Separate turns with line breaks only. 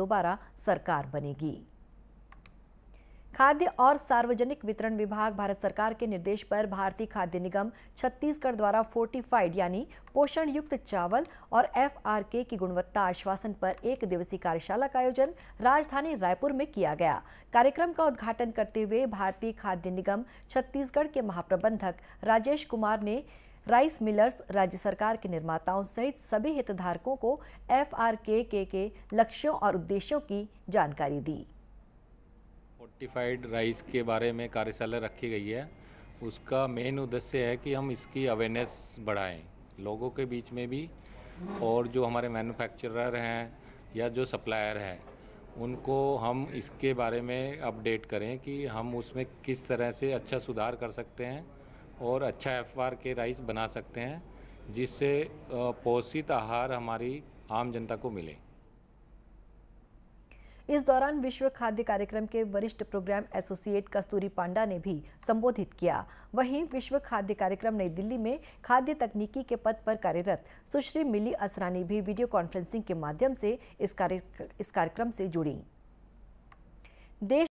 दोबारा सरकार बनेगी खाद्य और सार्वजनिक वितरण विभाग भारत सरकार के निर्देश पर भारतीय खाद्य निगम छत्तीसगढ़ द्वारा फोर्टिफाइड यानी पोषण युक्त चावल और एफआरके की गुणवत्ता आश्वासन पर एक दिवसीय कार्यशाला का आयोजन राजधानी रायपुर में किया गया कार्यक्रम का उद्घाटन करते हुए भारतीय खाद्य निगम छत्तीसगढ़ के महाप्रबंधक राजेश कुमार ने राइस मिलर्स राज्य सरकार के निर्माताओं सहित सभी हितधारकों को एफ के लक्ष्यों और उद्देश्यों की जानकारी दी
फोर्टिफाइड राइस के बारे में कार्यशाला रखी गई है उसका मेन उद्देश्य है कि हम इसकी अवेयरनेस बढ़ाएं लोगों के बीच में भी और जो हमारे मैन्युफैक्चरर हैं या जो सप्लायर हैं उनको हम इसके बारे में अपडेट करें कि हम उसमें किस तरह से अच्छा सुधार कर सकते हैं और अच्छा एफ के राइस बना सकते हैं जिससे पोषित आहार हमारी आम जनता को मिले
इस दौरान विश्व खाद्य कार्यक्रम के वरिष्ठ प्रोग्राम एसोसिएट कस्तूरी पांडा ने भी संबोधित किया वहीं विश्व खाद्य कार्यक्रम नई दिल्ली में खाद्य तकनीकी के पद पर कार्यरत सुश्री मिली असरानी भी वीडियो कॉन्फ्रेंसिंग के माध्यम से इस कार्यक्रम से जुड़ी देश